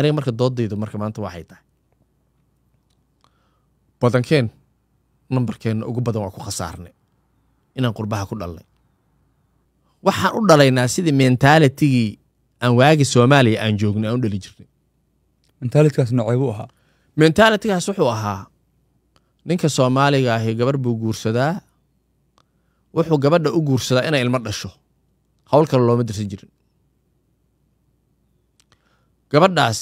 aniga marka doodaydu marka maanta waxay tahay badankeen nambarkeenna ugu badan waa ku khasaarnay inaan qurbaha ku dhalnay waxaan u dhalaynaa sidii mentalitygii aan waagi soomaaliya aan joognay aan u dhali jirnay mentalitkaas noceebuu ahaa mentalitikaas wuxuu ahaa ninka soomaaliga ahi gabarh buu guursadaa wuxuu gabadha u guursadaa inay ilmo dhasho hawl kale looma dirsan jirin gabadhaas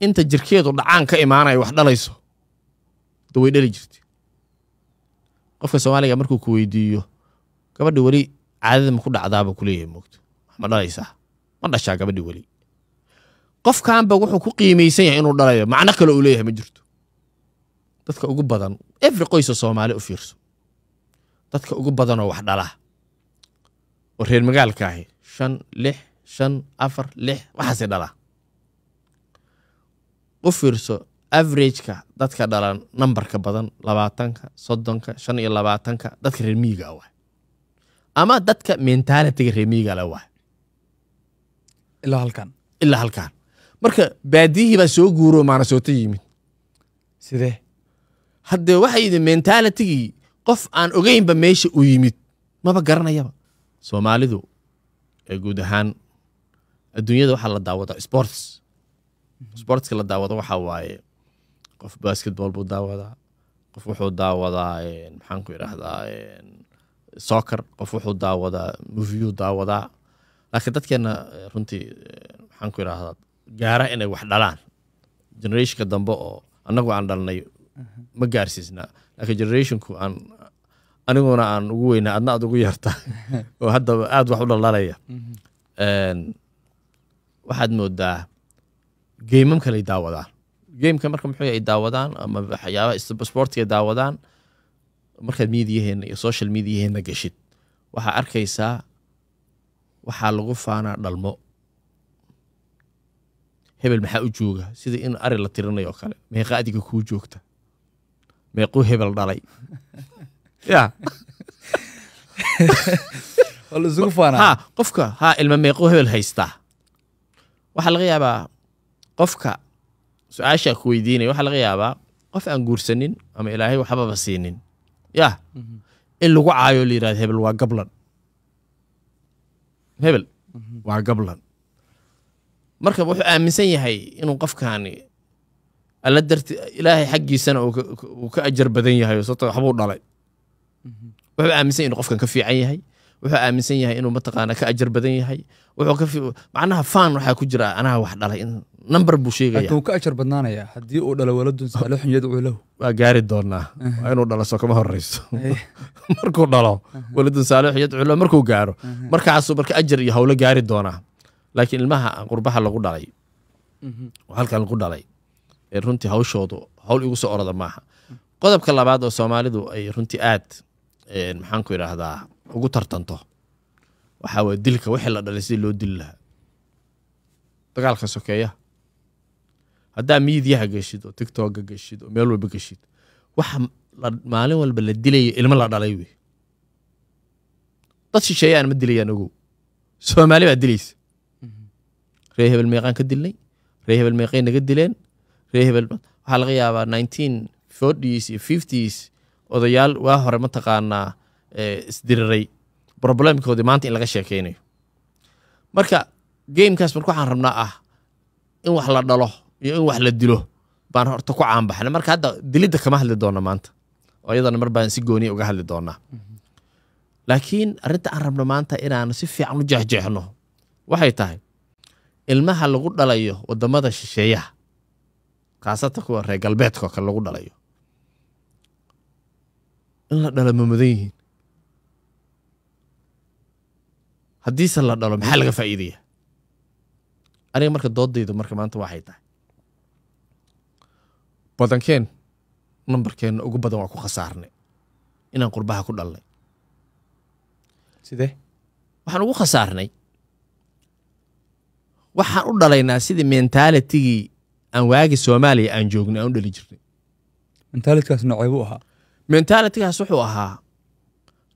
inta jirkeedu dhacaan ka imaanaya wax dhalayso da way dhali jirta qofka soomaaliga markuu ku weydiiyo gabadha weli caadada ma ku dhacdaaba kuleeyahay moogto ma dhalaysaa ma dhashaa gabadhi weli qofkanba wuxuu ku qiimaysan yahay inuu dhalayo macno kale uu leeyahay ma jirto dadka ugu badan efri qoysa soomaali u fiirso dadka ugu badanoo wax dhala oo reer magaalka ahi shan lix shan afar lix waxaasi dhala u fiirso averageka dadka dhalan nambarka badan labaatanka soddonka shan iyo labaatanka dadka reermiyiga ah wa ama dadka mentaalitiga reermiyiga le wa ilaa halkan ilaa halkan marka baadiyihii baa soo guuro maanasooto yimid sidee haddee waxay yidhi mentaalitigii qof aan ogeynba meesha u yimid maba garanayaba soomaalidu ee guud ahaan adduunyada waxaa la daawadaa sports sportska la daawado waxaa waaye qof basketball buu daawadaa qof wuxuu daawadaa maxaanku ku idhaahdaa qof wuxuu daawadaa movieyuu daawadaa laakiin dadkeena runtii maxaan ku gaara inay wax dhalaan generationka dambe oo annagu aan dhalnay ma gaarsiisna laakiin generationku aan aniguna aan ugu weynaa adna aad ugu yarta oo haddaba aada wax u dhalaalaya mhm. waxaad moodaa geymam kale daawadaan geymka marka muxuu ay daawadaan ama waxyaabaha sportiga daawadaan markaad miidiyaheena iyo social miidiyaheena gashid waxaa arkaysaa waxaa lagu faanaa dhalmo hebel maxaa u jooga sida in ari la tirinayo kale meeqa adiga kuu joogta meequu hebel dhalay ya qofka ha ilma meequu hebel haystaa waxaa laga yaabaa qofka su-aashaa ku weydiinaya waxaa laga yaabaa qof aan guursanin ama ilaahay waxbaba siinin ya in lagu caayo la yirahdo hebel waa gablan hebel waa gablan marka wuxuu aaminsan yahay inuu qofkaani alla darti ilaahay xaggiisana uu ka ajar badan yahay oo sababto waxbuu dhalay wuxuu aaminsan yahy inuu qofkan ka fiican yahay wuxuu aaminsan yahay inuu mataqaana ka ajar badan yahay macnaha fan waxaa ku jira anaha wax dhalay number buu sheegaya ka ajar badnaanaya haddii uu dhalo waladun saalo xunyad culow waa gaari doonaa waa inuu dhalaso kama horeyso eh. markuu dhalo waladun saalo xunyad culow markuu gaaro eh. markaasuu marka ajar iyo hawlo gaari doonaa laakiin ilmaha qurbaha lagu dhalay mhm. halkan lagu dhalay ee runtii hawshoodu hawl igu soo orada maaha qodobka labaad oo soomaalidu ay runtii aad maxaan ku ugu tartanto waxaa waye dilka wixii la dhalay sidii loo dili lahaa dagaalka sokeeyaha haddaa miidiyaha geshid oo tiktoka geshid oo meel walba geshid waxa maalin walba la dilaya ilmo la dhalay wey dad shisheeyaan ma dilayaan ogow soomaali baa dilaysa mhm. ree hebel meeqaan ka dilnay ree hebel meeqay naga dileen ree hebel waxaa laga yaabaa nineteen forties iyo fifties odayaal waa hore mataqaanaa isdiriray roblemkoodii maanta in laga sheekeynayo marka gamekaas marka waxaan rabnaa ah in wax la dhalo iyo in wax la dilo baan horta ku caanbaxnay marka hadda dilidda kama hadli doona maanta oo iyadana mar baan si gooniya uga hadli doonaa laakiin arrinta aan rabno maanta inaanu si fiican u jeexjeexno waxay tahay ilmaha lagu dhalayo wadamada shisheeyaha kaasata kuwa reer galbeedkao kale lagu dhalayo in la dhala ma madan yihiin haddiise la dhalo maxaa laga faa'iidaya aniga marka doodaydu marka maanta waxay tahay badankeen nambarkeenna ugu badan waa ku khasaarnay inaan qurbaha ku dhalnay sidee waxaan ugu khasaarnay waxaan u dhalaynaa sidii mentalitygii aan waagi soomaaliya aan joognay aan u dhali jirnay mentalitkaas nocee buu ahaa mentalitgaas wuxuu ahaa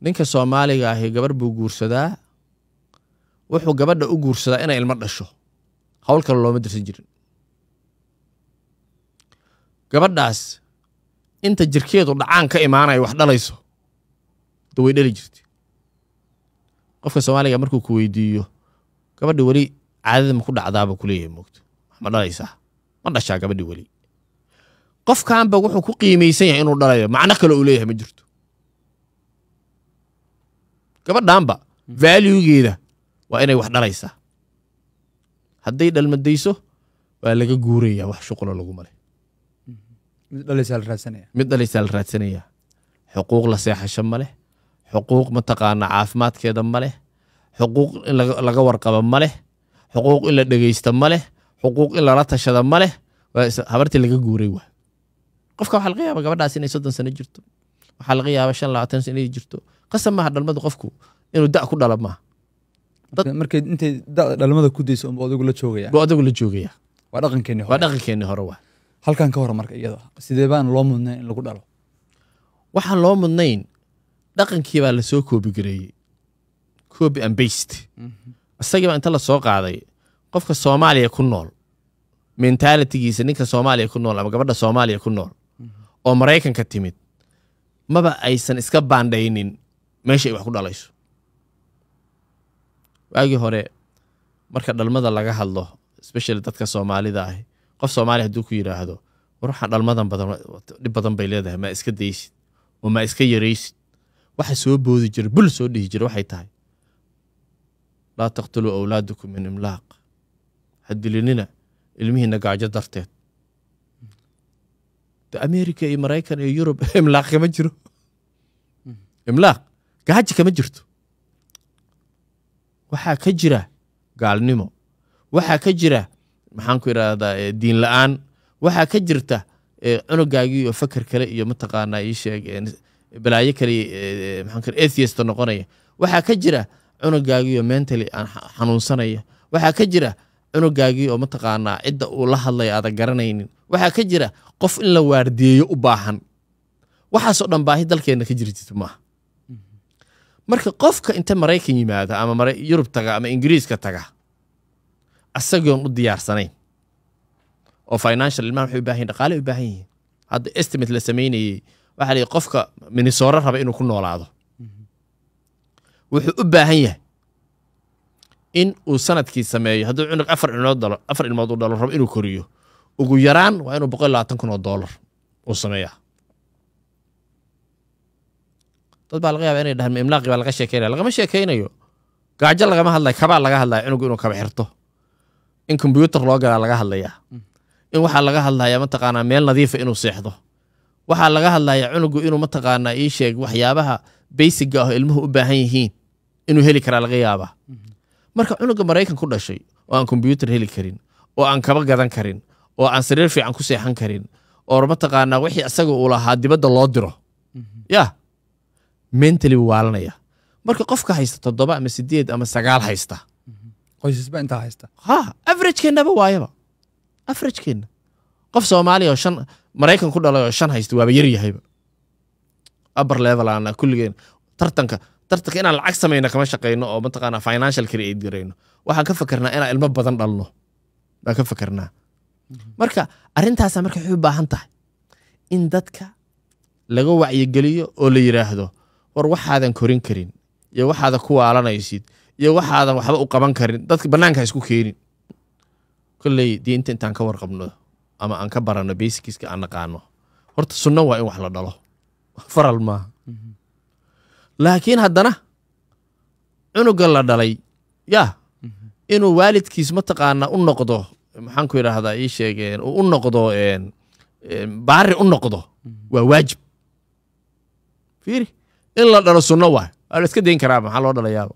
ninka soomaaliga ahi gabar buu guursadaa wuxuu gabadha u guursadaa inay ilmo dhasho hawl kale looma dirsan jirin gabadhaas inta jirkeedu dhacaan ka imaanay wax dhalayso da way dhali jirta qofka soomaaliga markuu ku weydiiyo gabadhi weli caadada ma ku dhacdaaba ku leeyahay moogto ma dhalaysaa ma dhashaa gabadhi weli qofkanba wuxuu ku qiimaysan yahay inuu dhalayo macno kale uu leeyahay ma jirto gabadhanba hmm. valuegeeda waa inay wax dhalaysaa hadday dhalmadayso waa laga guuraya wax shuqlo laguma leh mid dhalaysaa la raadsanayaa xuquuq la seexasho ma leh xuquuq mataqaana caafimaadkeeda ma leh xuquuq in laga warqabo ma leh xuquuq in la dhegaysta ma leh xuquuq in lala tashada ma leh habartii laga guuray waa qofka waxaa laga yaaba gabadhaas inay soddon sano jirto waxaa laga yaaba shan labaatan inay jirto qasab maaha dhalmadu qofku inuu da' ku dhalo maaha markay intay dhalmada ku dayso unba adigu la joogaya buu adigu la joogaya waa dhaqankeeni waa dhaqankeeni hore waa halkan ka hore marka iyada sidee baan loo mudnayn in lagu dhalo waxaan loo mudnayn dhaqankii baa lasoo koobi gareeyey copy and isagii mhm. baa inta lasoo qaaday qofka soomaaliya ku nool mentalitygiisa ninka soomaaliya ku nool ama gabadha soomaaliya ku nool mhm. oo maraykanka timid maba aysan iska baandhaynin meesha ay wax ku dhalayso waagii hore marka dhalmada laga hadlo especially dadka soomaalida ahi qof soomaali hadduu ku yidhaahdo war waxaan dhalmadan badan dhib badan bay leedahay maa iska daysid oo maa iska yaraysid waxa soo boodi jira bul soo dhihi jira waxay tahay laa taqtuluu awlaadukum min imlaaq hadilinina ilmihiina gaajo darteed america iyo maraykan iyo yurub imlaaq kama jiro hmm. imlaaq gaajo kama jirto waxaa ka jira gaalnimo waxaa ka jira maxaanku idhaahdaa eh, diin la-aan waxaa ka jirta eh, cunugaagii oo faker kale iyo mataqaanaa sheeg eh, balaayo kale maxaan atheista noqonaya waxaa ka jira cunugaagii oo mentally xanuunsanaya waxaa ka jira cunugaagii oo mataqaanaa cidda uu la hadlay aadan garanaynin waxaa ka jira qof in la waardiyeeyo u baahan waxaasoo dhan baahi dalkeenna ka jirjirta maaha marka qofka inta maraykan yimaada ama yurub taga ama ingiriiska taga asagoon u diyaarsanayn oo financial ilmaha waxay u baahan yihin dhaqaale u baahan yihiin hadda estimate la samaynayey waxaa lihi qofka minnesora raba inuu ku noolaado wuxuu u baahan yahay in uu sanadkii sameeyo hadduu cunug afar ilmood dhalo afar ilmood u dhalo rabo inuu koriyo ugu yaraan waa inuu boqol labaatan kun oo dollar uu sameeyaa dad baa laga yaaba inay dhahan imlaaqi baa laga sheekeynaya lagama sheekeynayo gaajo lagama hadlayo kabaa laga hadlaya cunugu inuu kaba xirto in kombyuutar loo galaa laga hadlayaa in waxaa laga hadlaya mataqaanaa meel nadiifa inuu seexdo waxaa laga hadlaya cunugu inuu mataqaanaa ii sheeg waxyaabaha baysiga aho ilmuhu u baahan yihiin inuu heli karaa laga yaabaa marka cunuga maraykan ku dhashay oo aan kombyuutar heli karin oo aan kaba gadan karin oo aan sariir fiican ku seexan karin oo mataqaanaa wixii isaga uu lahaa dibadda loo diro ya mentally buu waalanaya marka qofka haysta toddoba ama sideed ama sagaal haysta qoysasba intaa haysta ha averagkeennaba waayaba averagkeenna qof soomaaliya oo shan maraykan ku dhalay oo shan haysta waaba yar yahayba upper level aan kulligeen tartanka tartanka inaan lacag samayno kama shaqeyno oo mataqaanaa financial create gareyno waxaan ka fakernaa inaan ilmo badan dhalno baan ka fakernaa mhm. marka arrintaasaa marka waxay u baahan tahay in dadka laga wacyigeliyo oo la yidhaahdo war waxaadan korin karin iyo waxaada ku waalanaysid iyo waxaadan waxba u qaban karin dadka banaanka isku keenin kolley dee inta intaan ka warqabno ama aan ka baranno basikiska aan naqaano horta sunno waa in wax la dhalo faral maaha mm-hmm. laakiin haddana cunuga la dhalay yaa mm-hmm. inuu waalidkiis mataqaana u noqdo maxaan ku idhaahdaa ii sheegeen u noqdo baari u noqdo mm-hmm. waa waajib fiiri in la dhalo sunno waay waa la iska dayn karaa maxaa loo dhalayaaba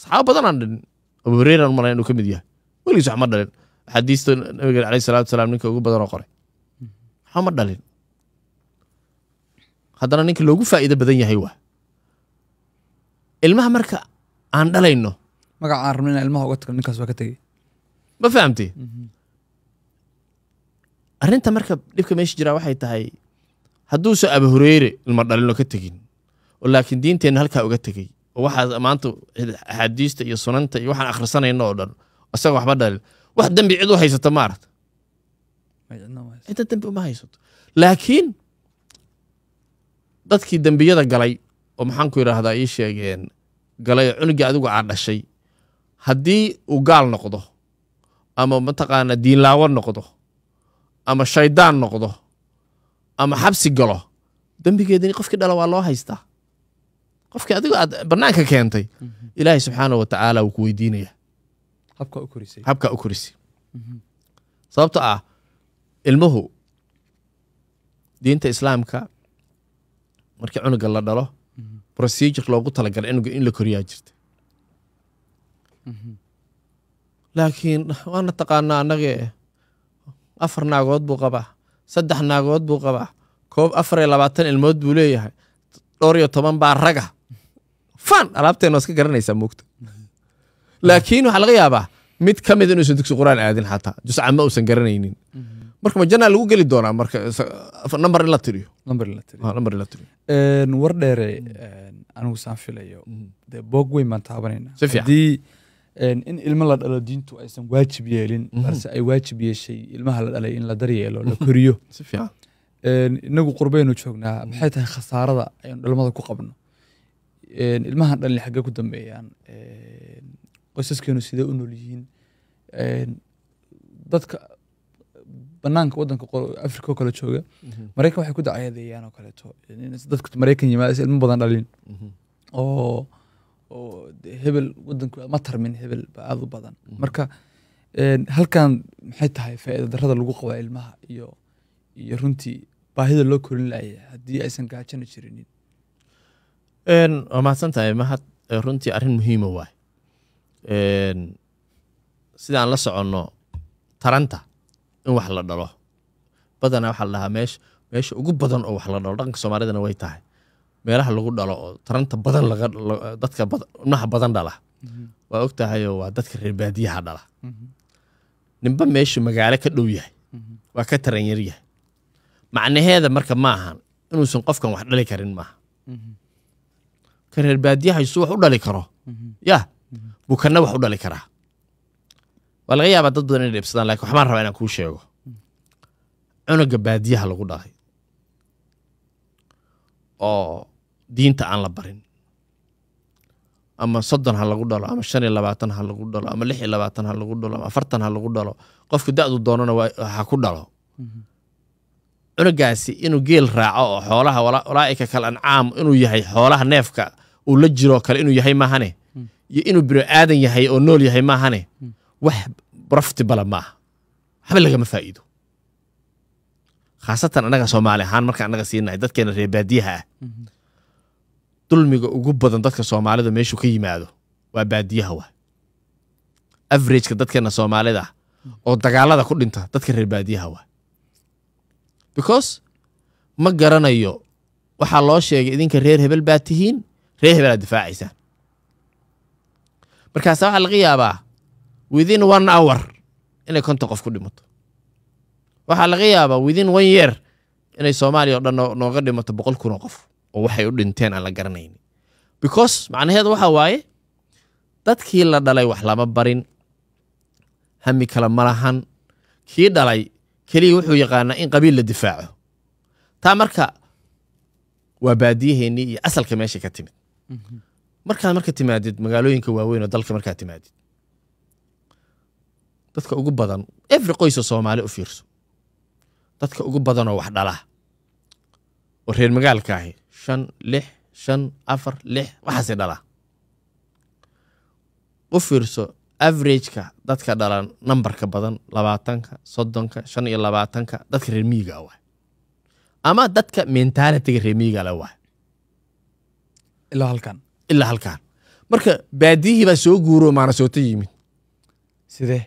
saxaabo badanaan dhalin abu hureyra an malaya inuu ka mid yahay weligiis wax dhalin axaadiista nabiga aleyh salatu salaam ninka ugu badanoo qoray waxba dhalin haddana ninka loogu faa'iido badan yahay waa ilmaha marka aan dhalayno magaca rabno inaan ilmaha uga tagno ninkaas waa ka tegay ma fahamtee mhm. arrinta marka dhibka meesha jiraa waxay tahay hadduusan abu hureyre ilma dhalino ka tegin laakiin diinteenna halkaa uga tegey oo waxaa maanta axaadiista iyo sunanta iyo waxaan akhrisanayno oo dhan isaga waxba dhalin wax dembi cid u haysato ma aragta cidda dembi uma haysato laakiin dadkii dembiyada galay oo maxaanku yidhaahdaa ii sheegeen galay oo cunugii adigu aa dhashay haddii uu gaal noqdo ama mataqaana diinlaawo noqdo ama shaydaan noqdo ama xabsi galo dembigeedini qofkii dhala waa loo haystaa qofkii adigo aad banaanka keentay mhm. ilaahay subxaana tacaala wuu ku weydiinaya habkaa u korisay mhm. sababto ah ilmuhu diinta islaamka markii cunuga la dhalo mhm. procedure loogu talagalay cunuga in la koriyaa jirta laakiin waana taqaanaa annagee afar naagood buu qabaa saddex naagood buu qabaa koob afar iyo labaatan ilmood buu leeyahay dhowr iyo toban baa raga fan alaabteen iska garanaysaa moogta laakiin waxaa laga yaabaa mid ka mid inuusan dugsi quraan aadin xataa juscama ma uusan garanaynin marka ma janaa lagu geli doonaa marka namber in la tiriyo namber in la tiriyo war dheere anigu saan filayo dee boog weyn baan taabanayna haddii in ilmo la dhalo diintu aysan waajib yeelin balse ay waajib yeeshay ilmaha la dhalay in la daryeelo la koriyo inagu qurbaynu joognaa maxay tahay khasaarada aynu dhalmada ku qabno ilmahan dhalin xaggee ku dambeeyaan qoysaskeenu sidee u nool yihiin dadka banaanka wadanka africa oo kale jooga mhm. maraykan waxay ku dacayadeeyaan oo kaleeto dadka maraykan yimaada ilmo badan dhalin mhm. oo oo hebel wadanku ma tarmin hebel ba aada u badan mhm. marka halkan maxay tahay faa-iida darada lagu qabaa ilmaha iyo iyo runtii baahida loo korin laaya haddii aysan gaajana jirinin waa mahadsan tahay mahad runtii arrin muhiima waay sidaan la soconno taranta in wax la dhalo badanaa waxaa la dhahaa meesha meesha ugu badan oo wax la dhalo dhaqanka soomaalidana way tahay meelaha lagu dhalo oo taranta badan dadka ibnaha badan dhala mhm. waa og tahayoo waa dadka reerbaadiyaha dhala mhm. ninba meeshu magaalo ka dhow yahay mhm. waa ka taran yaryahay macnaheeda marka ma inuusan qofkan wax dhali karin maaha ka reer baadiya wax u dhali karo mhm. ya bukanna wax u dhali karaa waa laga yaabaa dad badan inay dheebsadaan lakin waxbaan rabaa inaan kuu sheego cunuga baadiyaha lagu dhalay oo diinta aan la barin ama soddon ha lagu dhalo ama shan iyo labaatan ha lagu dhalo ama lix iyo labaatan ha lagu dhalo ama afartan ha lagu dhalo qofka da-du doonana ha ku dhalo mhm cunugaasi inuu geel raaco oo xoolaha walaaika kal ancaam inuu yahay xoolaha neefka uu la jiro kale inuu yahay maahane iyo inuu bini aadan yahay oo nool yahay maahane wax rafti bala ma waxba lagama faa'iido khaasatan annaga soomaali ahaan marka annaga siinahay dadkeena reerbaadiyaha ah dulmiga ugu badan dadka soomaalida meeshuu ka yimaado waa baadiyaha wa averajka dadkeena soomaalida oo dagaalada ku dhinta dadka reerbaadiyaha wa because ma garanayo waxaa loo sheegay idinka reer hebel baa tihiin reer hebel aad difaacaysaan markaasa waxaa laga yaabaa within one hour inay konton qof ku dhimato waxaa laga yaabaa within one year inay soomaaliya o dhan nooga dhimato boqol kun oo qof oo waxay u dhinteen aan la garanaynin because macnaheedu waxa waaye dadkii la dhalay wax lama barin hami kale ma lahan kii dhalay keliya wuxuu yaqaanaa in qabiil la difaaco taa marka waa baadiyaheennii iyo asalka meeshay ka timid markaad marka timaadid magaalooyinka waaweyn oo dalka markaad timaadid dadka ugu badan every qoyso soomaali u fiirso dadka ugu badanoo wax dhalaa oo reer magaalka ahi shan lix shan afar lix waxaasi dhalaa u fiirso averageka dadka dhalan numbarka badan labaatanka soddonka shan iyo labaatanka dadka reer miyiga waay ama dadka mentalityga reer miyigaale waay ilaa halkan ilaa halkan marka baadiyihii baa soo guuro maanasooto yimid sidee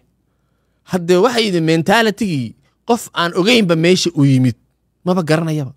haddee waxay yidhi mentalitygii qof aan ogeynba meesha u yimid maba garanayaba